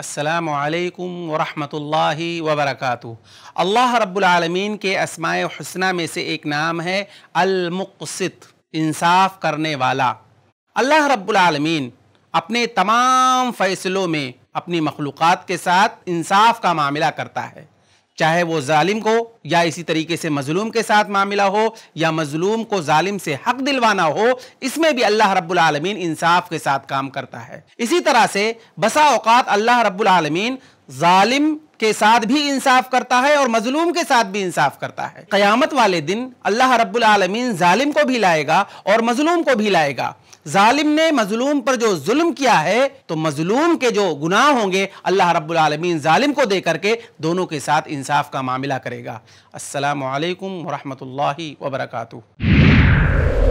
السلام علیکم ورحمۃ اللہ وبرکاتہ اللہ رب العالمین کے اسماء حسنہ میں سے ایک نام ہے المقصد انصاف کرنے والا اللہ رب العالمین اپنے تمام فیصلوں میں اپنی مخلوقات کے ساتھ انصاف کا معاملہ کرتا ہے چاہے وہ ظالم کو یا اسی طریقے سے مظلوم کے ساتھ معاملہ ہو یا مظلوم کو ظالم سے حق دلوانا ہو اس میں بھی اللہ رب العالمین انصاف کے ساتھ کام کرتا ہے اسی طرح سے بسا اوقات اللہ رب العالمین ظالم کے ساتھ بھی انصاف کرتا ہے اور مظلوم کے ساتھ بھی انصاف کرتا ہے قیامت والے دن اللہ رب العالمین ظالم کو بھی لائے گا اور مظلوم کو بھی لائے گا ظالم نے مظلوم پر جو ظلم کیا ہے تو مظلوم کے جو گناہ ہوں گے اللہ رب العالمین ظالم کو دے کر کے دونوں کے ساتھ انصاف کا معاملہ کرے گا السلام علیکم ورحمۃ اللہ وبرکاتہ